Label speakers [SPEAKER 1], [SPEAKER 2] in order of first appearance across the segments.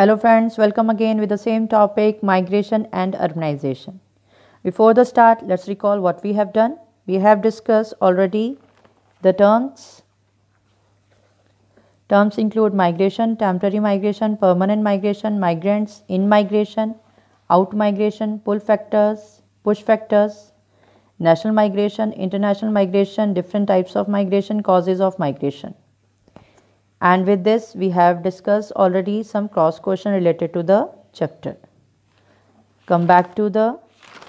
[SPEAKER 1] Hello friends, welcome again with the same topic migration and urbanization. Before the start, let's recall what we have done. We have discussed already the terms. Terms include migration, temporary migration, permanent migration, migrants, in migration, out migration, pull factors, push factors, national migration, international migration, different types of migration, causes of migration. And with this, we have discussed already some cross question related to the chapter. Come back to the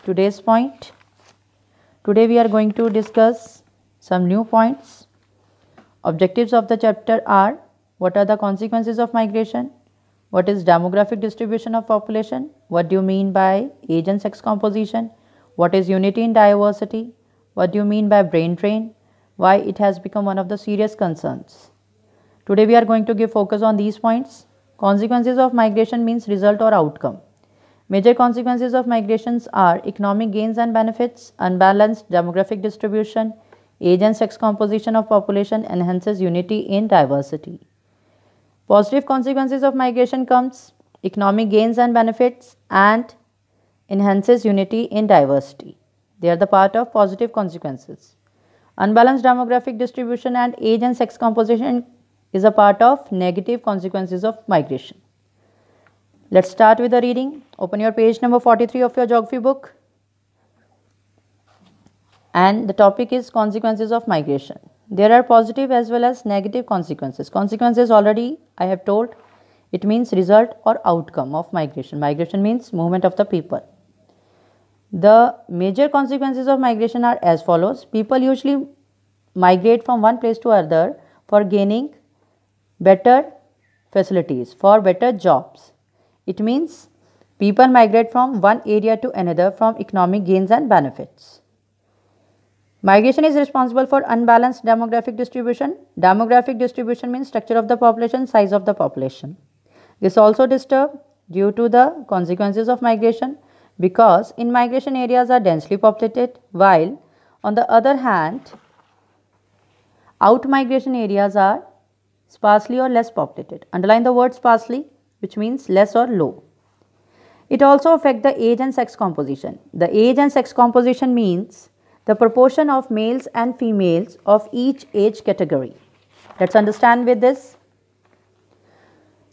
[SPEAKER 1] today's point. Today we are going to discuss some new points. Objectives of the chapter are what are the consequences of migration? What is demographic distribution of population? What do you mean by age and sex composition? What is unity in diversity? What do you mean by brain drain? Why it has become one of the serious concerns? Today we are going to give focus on these points. Consequences of migration means result or outcome. Major consequences of migrations are economic gains and benefits, unbalanced demographic distribution, age and sex composition of population enhances unity in diversity. Positive consequences of migration comes economic gains and benefits and enhances unity in diversity. They are the part of positive consequences. Unbalanced demographic distribution and age and sex composition is a part of negative consequences of migration. Let's start with the reading. Open your page number 43 of your geography book. And the topic is consequences of migration. There are positive as well as negative consequences. Consequences already I have told. It means result or outcome of migration. Migration means movement of the people. The major consequences of migration are as follows. People usually migrate from one place to other for gaining better facilities, for better jobs. It means people migrate from one area to another from economic gains and benefits. Migration is responsible for unbalanced demographic distribution. Demographic distribution means structure of the population, size of the population. This also disturb due to the consequences of migration because in migration areas are densely populated while on the other hand out migration areas are sparsely or less populated. Underline the word sparsely, which means less or low. It also affects the age and sex composition. The age and sex composition means the proportion of males and females of each age category. Let's understand with this.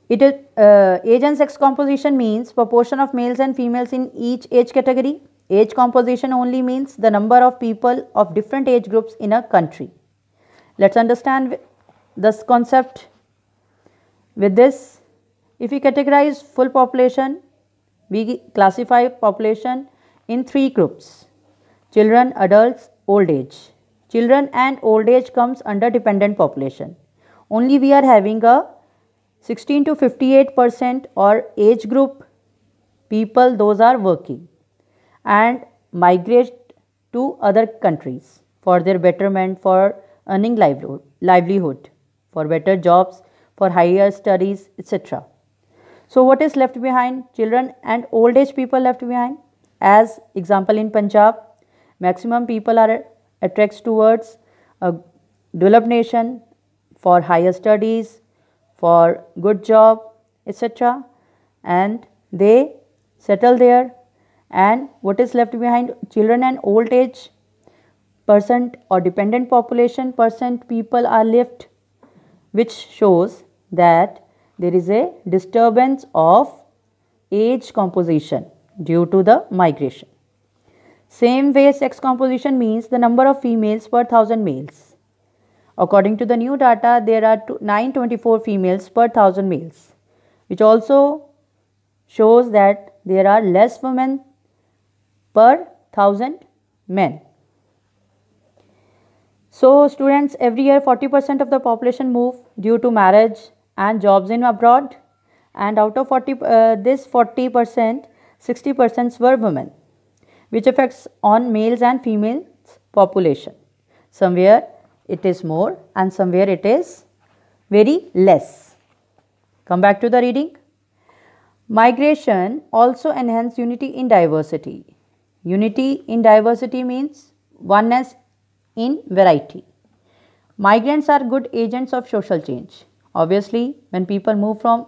[SPEAKER 1] It is, uh, age and sex composition means proportion of males and females in each age category. Age composition only means the number of people of different age groups in a country. Let's understand this concept with this if we categorize full population we classify population in three groups children adults old age children and old age comes under dependent population only we are having a 16 to 58 percent or age group people those are working and migrate to other countries for their betterment for earning livelihood for better jobs, for higher studies, etc. So, what is left behind? Children and old age people left behind. As example in Punjab, maximum people are attracts towards a developed nation for higher studies, for good job, etc. And they settle there. And what is left behind? Children and old age percent or dependent population percent people are left which shows that there is a disturbance of age composition due to the migration. Same way sex composition means the number of females per thousand males. According to the new data, there are 924 females per thousand males, which also shows that there are less women per thousand men. So students, every year 40% of the population move due to marriage and jobs in abroad and out of 40, uh, this 40%, 60% were women which affects on males and females population. Somewhere it is more and somewhere it is very less. Come back to the reading. Migration also enhance unity in diversity. Unity in diversity means oneness in variety. Migrants are good agents of social change. Obviously, when people move from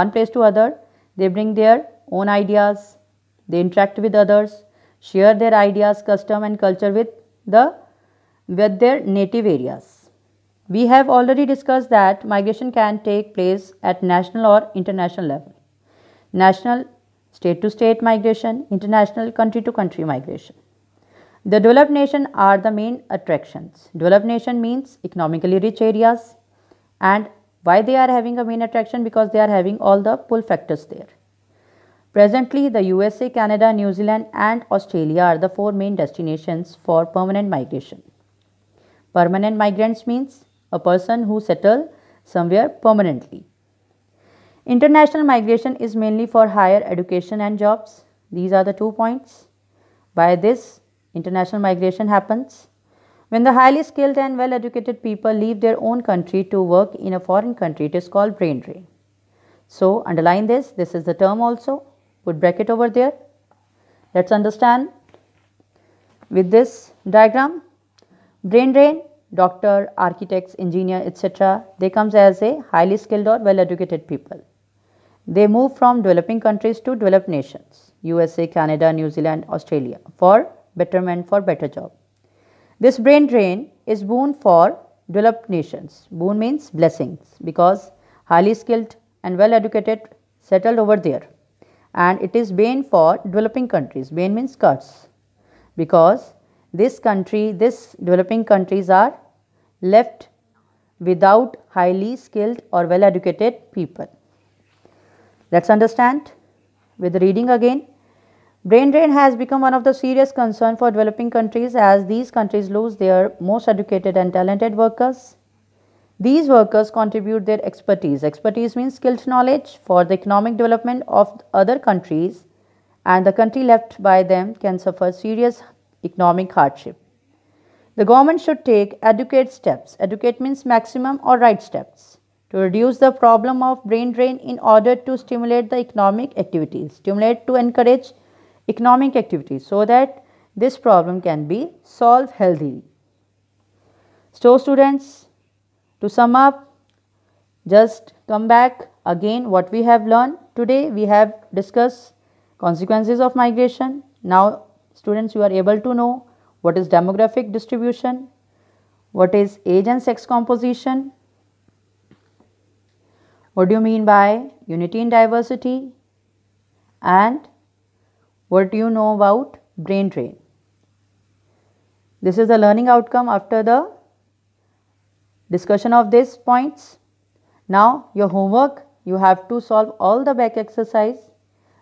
[SPEAKER 1] one place to other, they bring their own ideas, they interact with others, share their ideas, custom and culture with the with their native areas. We have already discussed that migration can take place at national or international level. National state to state migration, international country to country migration. The developed nation are the main attractions. Developed nation means economically rich areas and why they are having a main attraction because they are having all the pull factors there. Presently, the USA, Canada, New Zealand and Australia are the four main destinations for permanent migration. Permanent migrants means a person who settle somewhere permanently. International migration is mainly for higher education and jobs. These are the two points. By this, International migration happens when the highly skilled and well educated people leave their own country to work in a foreign country. It is called brain drain. So, underline this, this is the term also. Put bracket over there. Let's understand with this diagram. Brain drain, doctor, architects, engineer, etc. They comes as a highly skilled or well educated people. They move from developing countries to developed nations, USA, Canada, New Zealand, Australia for betterment for better job. This brain drain is boon for developed nations. Boon means blessings because highly skilled and well educated settled over there. And it is bane for developing countries. Bane means curse because this country, this developing countries are left without highly skilled or well educated people. Let's understand with reading again. Brain drain has become one of the serious concern for developing countries as these countries lose their most educated and talented workers. These workers contribute their expertise. Expertise means skilled knowledge for the economic development of other countries and the country left by them can suffer serious economic hardship. The government should take educate steps. Educate means maximum or right steps to reduce the problem of brain drain in order to stimulate the economic activities. Stimulate to encourage economic activities so that this problem can be solved healthily. So students, to sum up, just come back again what we have learned today. We have discussed consequences of migration. Now students you are able to know what is demographic distribution, what is age and sex composition, what do you mean by unity in diversity and what do you know about brain drain? This is the learning outcome after the discussion of these points. Now your homework, you have to solve all the back exercise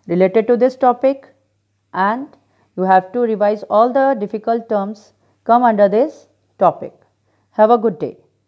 [SPEAKER 1] related to this topic and you have to revise all the difficult terms come under this topic. Have a good day.